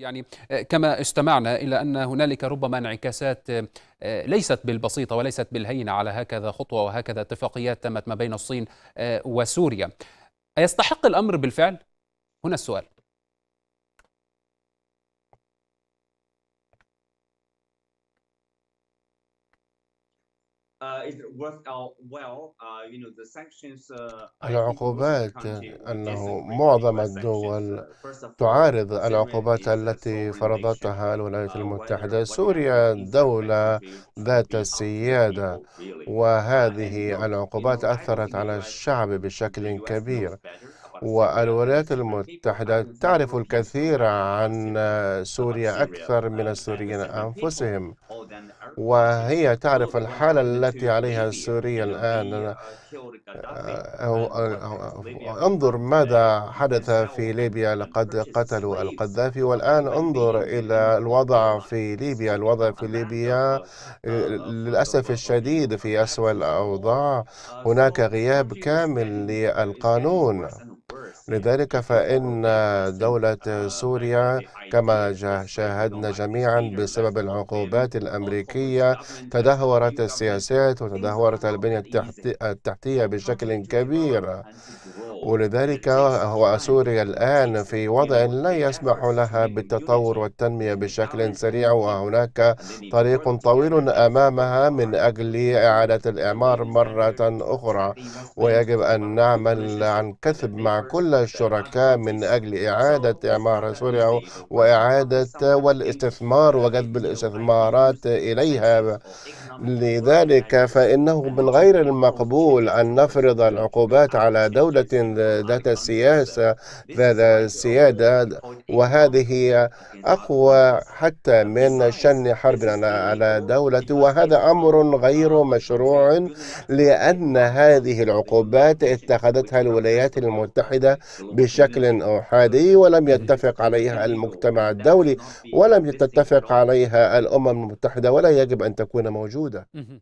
يعني آه, كما استمعنا إلى أن هنالك ربما انعكاسات آه, ليست بالبسيطة وليست بالهينة على هكذا خطوة وهكذا اتفاقيات تمت ما بين الصين آه, وسوريا أيستحق الأمر بالفعل؟ هنا السؤال Uh, uh, uh, العقوبات أنه معظم الدول تعارض العقوبات التي فرضتها الولايات المتحدة سوريا دولة ذات السيادة وهذه العقوبات أثرت على الشعب بشكل كبير والولايات المتحدة تعرف الكثير عن سوريا أكثر من السوريين أنفسهم وهي تعرف الحالة التي عليها سوريا الآن آه، انظر ماذا حدث في ليبيا لقد قتلوا القذافي والآن انظر إلى الوضع في ليبيا الوضع في ليبيا آه، للأسف الشديد في أسوأ الأوضاع هناك غياب كامل للقانون لذلك فإن دولة سوريا كما شاهدنا جميعا بسبب العقوبات الأمريكية تدهورت السياسات وتدهورت البنية التحتية بشكل كبير ولذلك هو سوريا الآن في وضع لا يسمح لها بالتطور والتنمية بشكل سريع وهناك طريق طويل أمامها من أجل إعادة الإعمار مرة أخرى ويجب أن نعمل عن كثب مع كل الشركاء من أجل إعادة إعمار سوريا وإعادة والاستثمار وجذب الاستثمارات إليها لذلك فإنه من غير المقبول أن نفرض العقوبات على دولة ذات سياسة ذات سيادة وهذه أقوى حتى من شن حرب على دولة وهذا أمر غير مشروع لأن هذه العقوبات اتخذتها الولايات المتحدة بشكل أحادي ولم يتفق عليها المجتمع الدولي ولم تتفق عليها الأمم المتحدة ولا يجب أن تكون موجودة ajuda. Uhum.